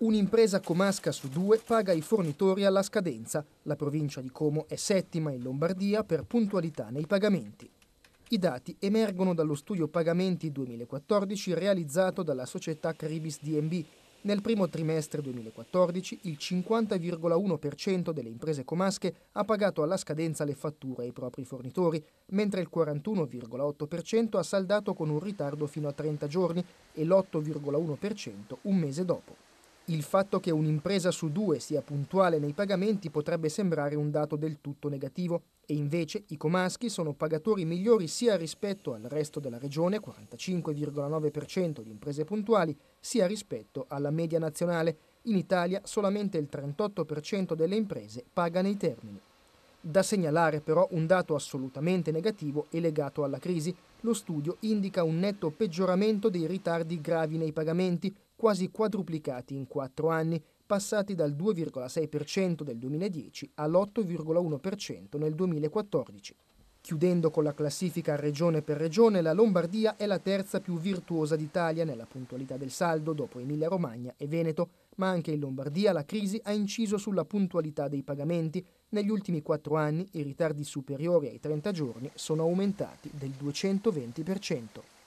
Un'impresa comasca su due paga i fornitori alla scadenza. La provincia di Como è settima in Lombardia per puntualità nei pagamenti. I dati emergono dallo studio pagamenti 2014 realizzato dalla società Caribis DMB. Nel primo trimestre 2014 il 50,1% delle imprese comasche ha pagato alla scadenza le fatture ai propri fornitori, mentre il 41,8% ha saldato con un ritardo fino a 30 giorni e l'8,1% un mese dopo. Il fatto che un'impresa su due sia puntuale nei pagamenti potrebbe sembrare un dato del tutto negativo e invece i comaschi sono pagatori migliori sia rispetto al resto della regione, 45,9% di imprese puntuali, sia rispetto alla media nazionale. In Italia solamente il 38% delle imprese paga nei termini. Da segnalare però un dato assolutamente negativo e legato alla crisi. Lo studio indica un netto peggioramento dei ritardi gravi nei pagamenti, quasi quadruplicati in quattro anni, passati dal 2,6% del 2010 all'8,1% nel 2014. Chiudendo con la classifica regione per regione, la Lombardia è la terza più virtuosa d'Italia nella puntualità del saldo dopo Emilia-Romagna e Veneto, ma anche in Lombardia la crisi ha inciso sulla puntualità dei pagamenti. Negli ultimi quattro anni i ritardi superiori ai 30 giorni sono aumentati del 220%.